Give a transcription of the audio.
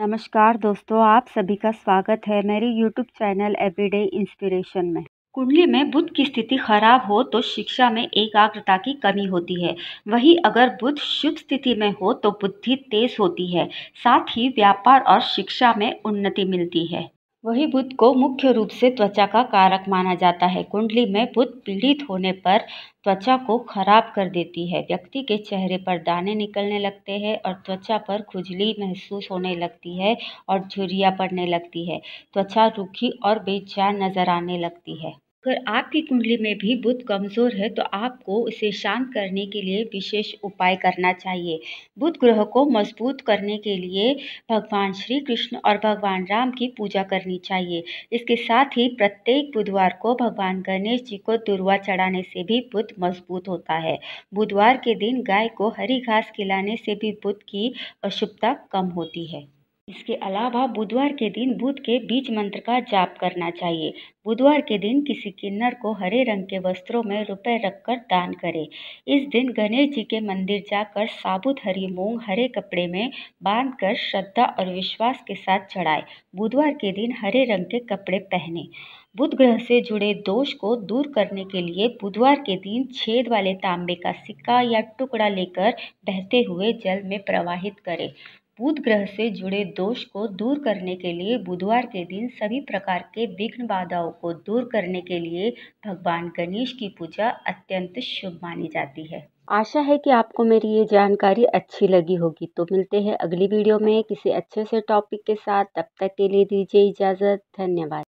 नमस्कार दोस्तों आप सभी का स्वागत है मेरे यूट्यूब चैनल एवरीडे इंस्पिरेशन में कुंडली में बुध की स्थिति खराब हो तो शिक्षा में एकाग्रता की कमी होती है वही अगर बुध शुभ स्थिति में हो तो बुद्धि तेज होती है साथ ही व्यापार और शिक्षा में उन्नति मिलती है वही बुध को मुख्य रूप से त्वचा का कारक माना जाता है कुंडली में बुध पीड़ित होने पर त्वचा को खराब कर देती है व्यक्ति के चेहरे पर दाने निकलने लगते हैं और त्वचा पर खुजली महसूस होने लगती है और झुर्रियाँ पड़ने लगती है त्वचा रूखी और बेचैन नजर आने लगती है अगर आपकी कुंडली में भी बुध कमज़ोर है तो आपको उसे शांत करने के लिए विशेष उपाय करना चाहिए बुध ग्रह को मजबूत करने के लिए भगवान श्री कृष्ण और भगवान राम की पूजा करनी चाहिए इसके साथ ही प्रत्येक बुधवार को भगवान गणेश जी को दुर्वा चढ़ाने से भी बुध मजबूत होता है बुधवार के दिन गाय को हरी घास खिलाने से भी बुध की अशुभता कम होती है इसके अलावा बुधवार के दिन बुध के बीज मंत्र का जाप करना चाहिए बुधवार के दिन किसी किन्नर को हरे रंग के वस्त्रों में रुपए रखकर दान करें इस दिन गणेश जी के मंदिर जाकर साबुत हरी मूंग हरे कपड़े में बांधकर श्रद्धा और विश्वास के साथ चढ़ाएं बुधवार के दिन हरे रंग के कपड़े पहने बुध ग्रह से जुड़े दोष को दूर करने के लिए बुधवार के दिन छेद वाले तांबे का सिक्का या टुकड़ा लेकर बहते हुए जल में प्रवाहित करें बुध ग्रह से जुड़े दोष को दूर करने के लिए बुधवार के दिन सभी प्रकार के विघ्न बाधाओं को दूर करने के लिए भगवान गणेश की पूजा अत्यंत शुभ मानी जाती है आशा है कि आपको मेरी ये जानकारी अच्छी लगी होगी तो मिलते हैं अगली वीडियो में किसी अच्छे से टॉपिक के साथ तब तक के लिए दीजिए इजाज़त धन्यवाद